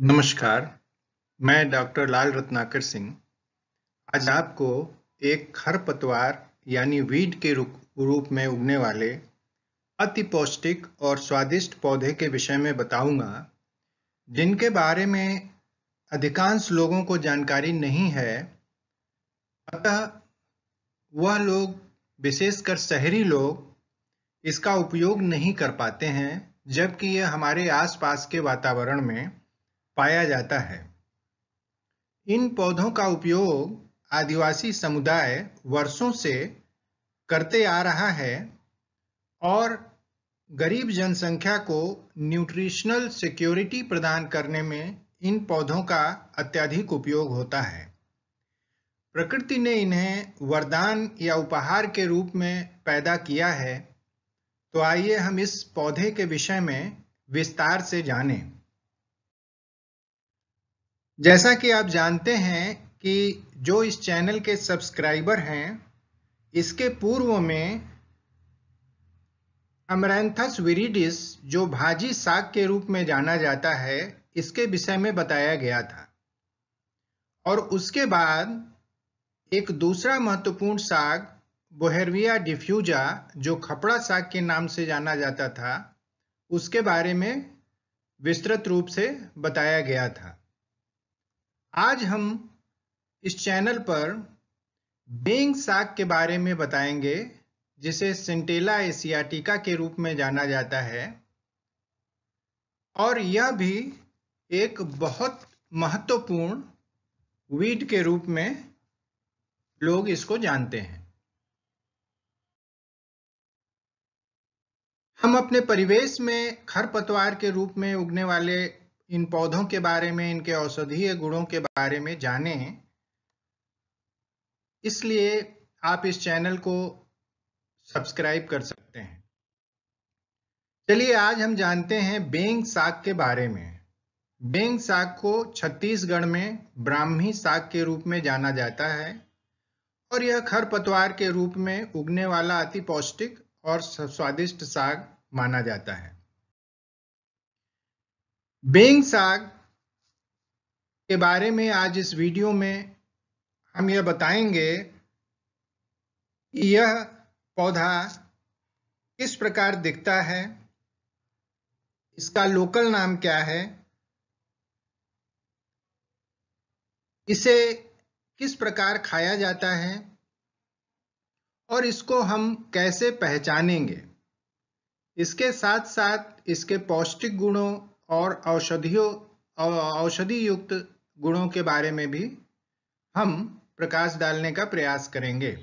नमस्कार मैं डॉक्टर लाल रत्नाकर सिंह आज आपको एक खरपतवार यानी वीड के रूप में उगने वाले अति पौष्टिक और स्वादिष्ट पौधे के विषय में बताऊंगा जिनके बारे में अधिकांश लोगों को जानकारी नहीं है अतः वह लोग विशेषकर शहरी लोग इसका उपयोग नहीं कर पाते हैं जबकि यह हमारे आसपास के वातावरण में पाया जाता है इन पौधों का उपयोग आदिवासी समुदाय वर्षों से करते आ रहा है और गरीब जनसंख्या को न्यूट्रिशनल सिक्योरिटी प्रदान करने में इन पौधों का अत्यधिक उपयोग होता है प्रकृति ने इन्हें वरदान या उपहार के रूप में पैदा किया है तो आइए हम इस पौधे के विषय में विस्तार से जानें जैसा कि आप जानते हैं कि जो इस चैनल के सब्सक्राइबर हैं इसके पूर्व में अमरैंथस विरिडिस जो भाजी साग के रूप में जाना जाता है इसके विषय में बताया गया था और उसके बाद एक दूसरा महत्वपूर्ण साग बोहेरविया डिफ्यूजा जो खपड़ा साग के नाम से जाना जाता था उसके बारे में विस्तृत रूप से बताया गया था आज हम इस चैनल पर बेंग साग के बारे में बताएंगे जिसे सिंटेला एसियाटिका के रूप में जाना जाता है और यह भी एक बहुत महत्वपूर्ण वीड के रूप में लोग इसको जानते हैं हम अपने परिवेश में खरपतवार के रूप में उगने वाले इन पौधों के बारे में इनके औषधीय गुणों के बारे में जानें इसलिए आप इस चैनल को सब्सक्राइब कर सकते हैं चलिए आज हम जानते हैं बेंग साग के बारे में बेंग साग को छत्तीसगढ़ में ब्राह्मी साग के रूप में जाना जाता है और यह खरपतवार के रूप में उगने वाला अति पौष्टिक और स्वादिष्ट साग माना जाता है बेंग साग के बारे में आज इस वीडियो में हम यह बताएंगे कि यह पौधा किस प्रकार दिखता है इसका लोकल नाम क्या है इसे किस प्रकार खाया जाता है और इसको हम कैसे पहचानेंगे इसके साथ साथ इसके पौष्टिक गुणों और औषधियों औषधि युक्त गुणों के बारे में भी हम प्रकाश डालने का प्रयास करेंगे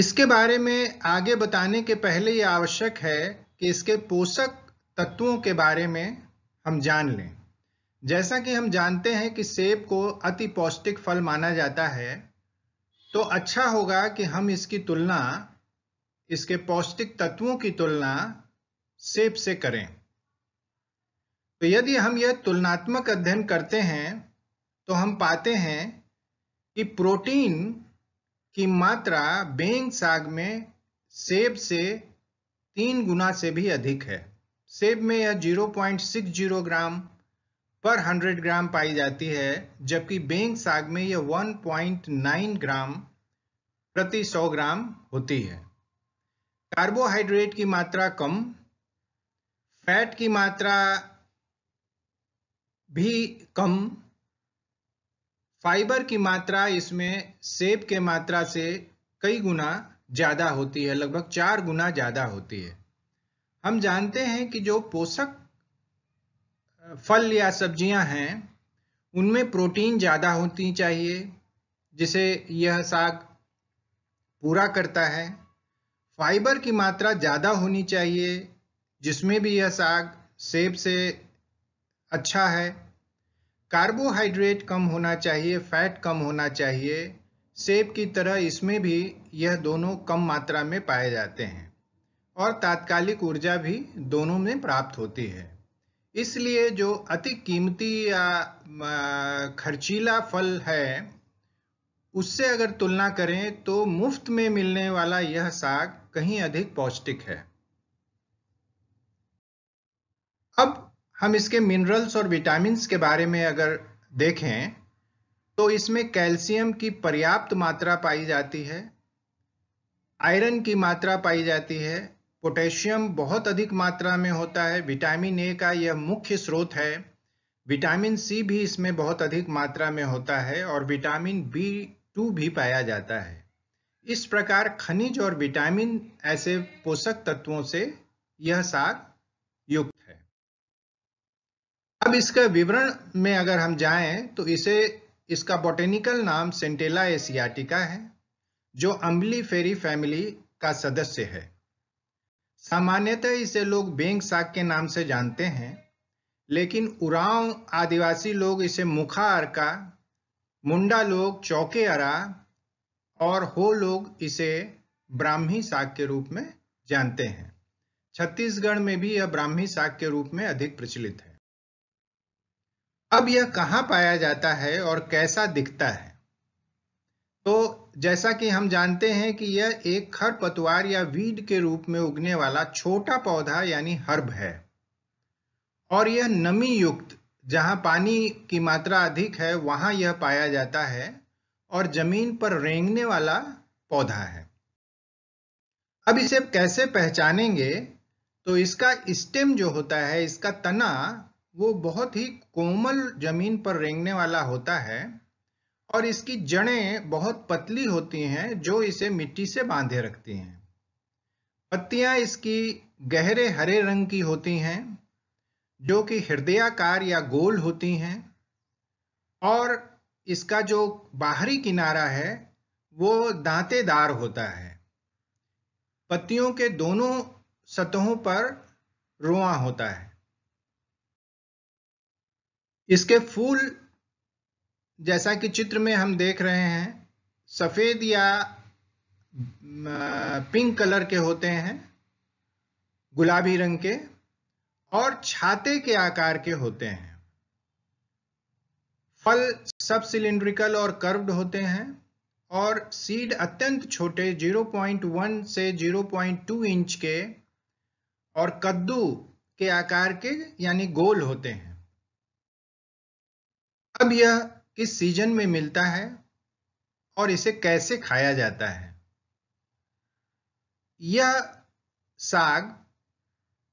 इसके बारे में आगे बताने के पहले यह आवश्यक है कि इसके पोषक तत्वों के बारे में हम जान लें जैसा कि हम जानते हैं कि सेब को अति पौष्टिक फल माना जाता है तो अच्छा होगा कि हम इसकी तुलना इसके पौष्टिक तत्वों की तुलना सेब से करें तो यदि हम यह तुलनात्मक अध्ययन करते हैं तो हम पाते हैं कि प्रोटीन की मात्रा बेंग साग में सेब से तीन गुना से भी अधिक है सेब में यह 0.60 ग्राम पर 100 ग्राम पाई जाती है जबकि बेंग साग में यह 1.9 ग्राम प्रति 100 ग्राम होती है कार्बोहाइड्रेट की मात्रा कम फैट की मात्रा भी कम फाइबर की मात्रा इसमें सेब के मात्रा से कई गुना ज़्यादा होती है लगभग चार गुना ज़्यादा होती है हम जानते हैं कि जो पोषक फल या सब्जियां हैं उनमें प्रोटीन ज़्यादा होती चाहिए जिसे यह साग पूरा करता है फाइबर की मात्रा ज़्यादा होनी चाहिए जिसमें भी यह साग सेब से अच्छा है कार्बोहाइड्रेट कम होना चाहिए फैट कम होना चाहिए सेब की तरह इसमें भी यह दोनों कम मात्रा में पाए जाते हैं और तात्कालिक ऊर्जा भी दोनों में प्राप्त होती है इसलिए जो अति कीमती या खर्चीला फल है उससे अगर तुलना करें तो मुफ्त में मिलने वाला यह साग कहीं अधिक पौष्टिक है अब हम इसके मिनरल्स और विटामिन के बारे में अगर देखें तो इसमें कैल्शियम की पर्याप्त मात्रा पाई जाती है आयरन की मात्रा पाई जाती है पोटेशियम बहुत अधिक मात्रा में होता है विटामिन ए का यह मुख्य स्रोत है विटामिन सी भी इसमें बहुत अधिक मात्रा में होता है और विटामिन बी टू भी पाया जाता है इस प्रकार खनिज और विटामिन ऐसे पोषक तत्वों से यह साग युक्त है अब इसका विवरण में अगर हम जाएं तो इसे इसका बोटेनिकल नाम सेंटेला एसियाटिका है जो अम्बली फेरी फैमिली का सदस्य है सामान्यतः इसे लोग बेंग साग के नाम से जानते हैं लेकिन उरांव आदिवासी लोग इसे मुखा अरका मुंडा लोग चौके अरा और हो लोग इसे ब्राह्मी साग के रूप में जानते हैं छत्तीसगढ़ में भी यह ब्राह्मी साग के रूप में अधिक प्रचलित है अब यह कहां पाया जाता है और कैसा दिखता है तो जैसा कि हम जानते हैं कि यह एक खरपतवार या वीड के रूप में उगने वाला छोटा पौधा यानी हर्ब है और यह नमी युक्त जहां पानी की मात्रा अधिक है वहां यह पाया जाता है और जमीन पर रेंगने वाला पौधा है अब इसे कैसे पहचानेंगे तो इसका स्टेम जो होता है इसका तना वो बहुत ही कोमल जमीन पर रेंगने वाला होता है और इसकी जड़ें बहुत पतली होती हैं जो इसे मिट्टी से बांधे रखती हैं पत्तियां इसकी गहरे हरे रंग की होती हैं जो कि हृदयाकार या गोल होती हैं और इसका जो बाहरी किनारा है वो दांतेदार होता है पत्तियों के दोनों सतहों पर रोआ होता है इसके फूल जैसा कि चित्र में हम देख रहे हैं सफेद या पिंक कलर के होते हैं गुलाबी रंग के और छाते के आकार के होते हैं फल सब सिलिंड्रिकल और कर्व्ड होते हैं और सीड अत्यंत छोटे 0.1 से 0.2 इंच के और कद्दू के आकार के यानी गोल होते हैं अब यह किस सीजन में मिलता है और इसे कैसे खाया जाता है यह साग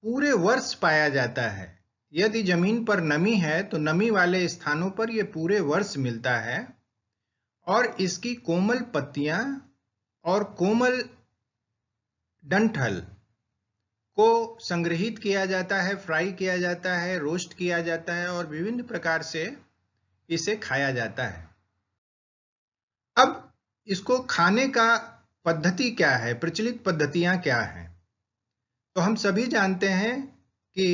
पूरे वर्ष पाया जाता है यदि जमीन पर नमी है तो नमी वाले स्थानों पर यह पूरे वर्ष मिलता है और इसकी कोमल पत्तियां और कोमल डंठल को संग्रहित किया जाता है फ्राई किया जाता है रोस्ट किया जाता है और विभिन्न प्रकार से इसे खाया जाता है अब इसको खाने का पद्धति क्या है प्रचलित पद्धतियां क्या हैं तो हम सभी जानते हैं कि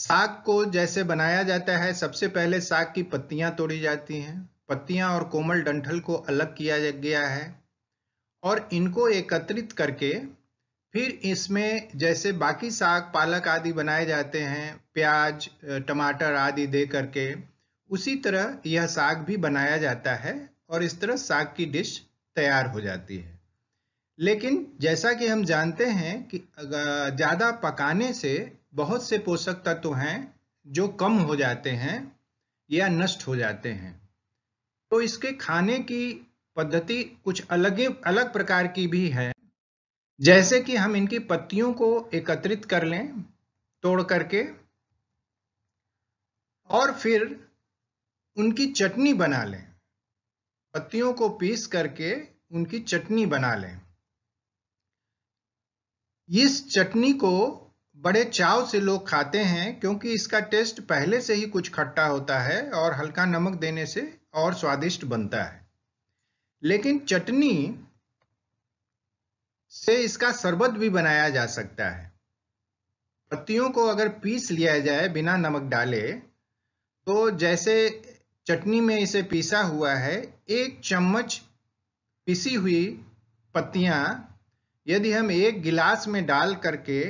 साग को जैसे बनाया जाता है सबसे पहले साग की पत्तियां तोड़ी जाती हैं पत्तियां और कोमल डंठल को अलग किया गया है और इनको एकत्रित करके फिर इसमें जैसे बाकी साग पालक आदि बनाए जाते हैं प्याज टमाटर आदि दे करके उसी तरह यह साग भी बनाया जाता है और इस तरह साग की डिश तैयार हो जाती है लेकिन जैसा कि हम जानते हैं कि ज़्यादा पकाने से बहुत से पोषक तत्व हैं जो कम हो जाते हैं या नष्ट हो जाते हैं तो इसके खाने की पद्धति कुछ अलग अलग प्रकार की भी है जैसे कि हम इनकी पत्तियों को एकत्रित कर लें तोड़ करके और फिर उनकी चटनी बना लें पत्तियों को पीस करके उनकी चटनी बना लें इस चटनी को बड़े चाव से लोग खाते हैं क्योंकि इसका टेस्ट पहले से ही कुछ खट्टा होता है और हल्का नमक देने से और स्वादिष्ट बनता है लेकिन चटनी से इसका शरबत भी बनाया जा सकता है पत्तियों को अगर पीस लिया जाए बिना नमक डाले तो जैसे चटनी में इसे पीसा हुआ है एक चम्मच पिसी हुई पत्तियां यदि हम एक गिलास में डाल करके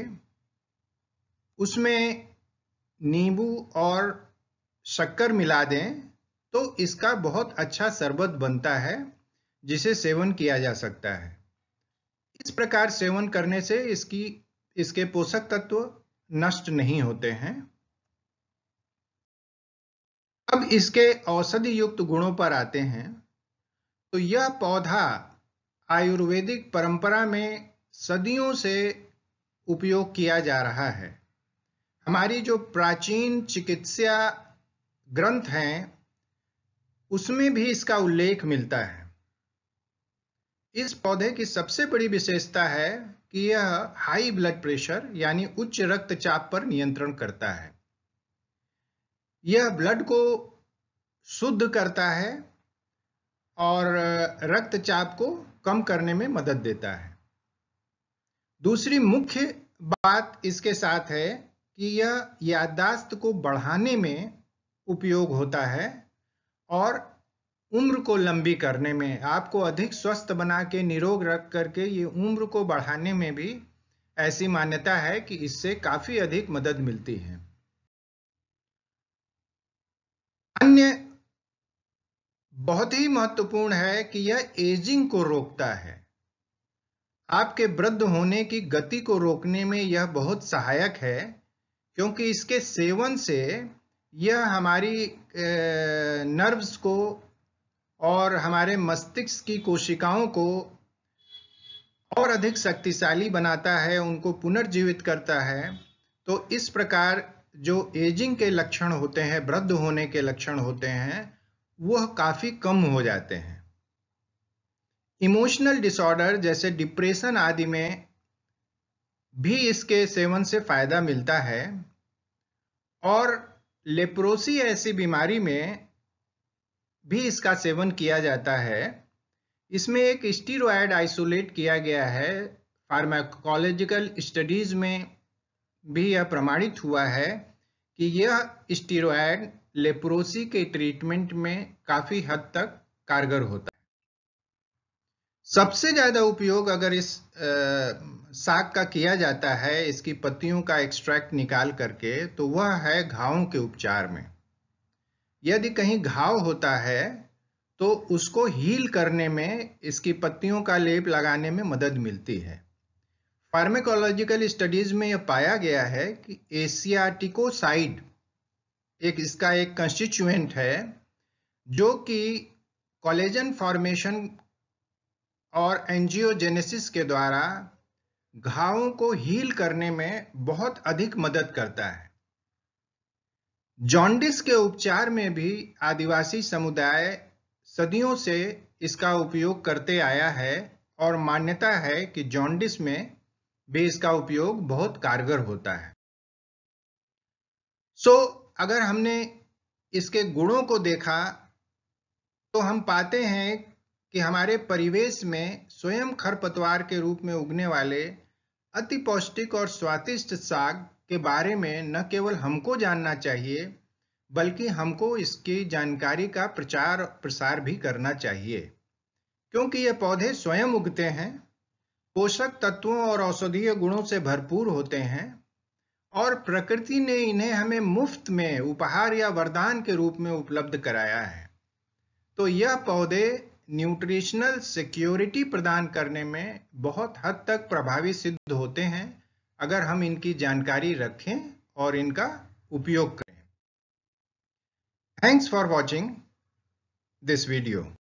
उसमें नींबू और शक्कर मिला दें तो इसका बहुत अच्छा शरबत बनता है जिसे सेवन किया जा सकता है इस प्रकार सेवन करने से इसकी इसके पोषक तत्व नष्ट नहीं होते हैं अब इसके औषधि युक्त गुणों पर आते हैं तो यह पौधा आयुर्वेदिक परंपरा में सदियों से उपयोग किया जा रहा है हमारी जो प्राचीन चिकित्सा ग्रंथ हैं उसमें भी इसका उल्लेख मिलता है इस पौधे की सबसे बड़ी विशेषता है कि यह हाई ब्लड प्रेशर यानी उच्च रक्तचाप पर नियंत्रण करता है यह ब्लड को शुद्ध करता है और रक्तचाप को कम करने में मदद देता है दूसरी मुख्य बात इसके साथ है कि यह याददाश्त को बढ़ाने में उपयोग होता है और उम्र को लंबी करने में आपको अधिक स्वस्थ बना के निरोग रख करके ये उम्र को बढ़ाने में भी ऐसी मान्यता है कि इससे काफी अधिक मदद मिलती है अन्य बहुत ही महत्वपूर्ण है कि यह एजिंग को रोकता है आपके वृद्ध होने की गति को रोकने में यह बहुत सहायक है क्योंकि इसके सेवन से यह हमारी नर्व्स को और हमारे मस्तिष्क की कोशिकाओं को और अधिक शक्तिशाली बनाता है उनको पुनर्जीवित करता है तो इस प्रकार जो एजिंग के लक्षण होते हैं वृद्ध होने के लक्षण होते हैं वह काफ़ी कम हो जाते हैं इमोशनल डिसऑर्डर जैसे डिप्रेशन आदि में भी इसके सेवन से फ़ायदा मिलता है और लेप्रोसी ऐसी बीमारी में भी इसका सेवन किया जाता है इसमें एक स्टीरोड आइसोलेट किया गया है फार्माकोलॉजिकल स्टडीज में भी यह प्रमाणित हुआ है कि यह स्टीरोड लेप्रोसी के ट्रीटमेंट में काफ़ी हद तक कारगर होता है सबसे ज़्यादा उपयोग अगर इस साग का किया जाता है इसकी पत्तियों का एक्सट्रैक्ट निकाल करके तो वह है घावों के उपचार में यदि कहीं घाव होता है तो उसको हील करने में इसकी पत्तियों का लेप लगाने में मदद मिलती है फार्मेकोलॉजिकल स्टडीज में यह पाया गया है कि एसियाटिकोसाइड एक इसका एक कंस्टिट्यूएंट है जो कि कॉलेजन फॉर्मेशन और एंजियोजेनेसिस के द्वारा घावों को हील करने में बहुत अधिक मदद करता है जॉन्डिस के उपचार में भी आदिवासी समुदाय सदियों से इसका उपयोग करते आया है और मान्यता है कि जॉन्डिस में भी इसका उपयोग बहुत कारगर होता है सो अगर हमने इसके गुणों को देखा तो हम पाते हैं कि हमारे परिवेश में स्वयं खरपतवार के रूप में उगने वाले अति पौष्टिक और स्वादिष्ट साग के बारे में न केवल हमको जानना चाहिए बल्कि हमको इसकी जानकारी का प्रचार प्रसार भी करना चाहिए क्योंकि ये पौधे स्वयं उगते हैं पोषक तत्वों और औषधीय गुणों से भरपूर होते हैं और प्रकृति ने इन्हें हमें मुफ्त में उपहार या वरदान के रूप में उपलब्ध कराया है तो यह पौधे न्यूट्रिशनल सिक्योरिटी प्रदान करने में बहुत हद तक प्रभावी सिद्ध होते हैं अगर हम इनकी जानकारी रखें और इनका उपयोग करें thanks for watching this video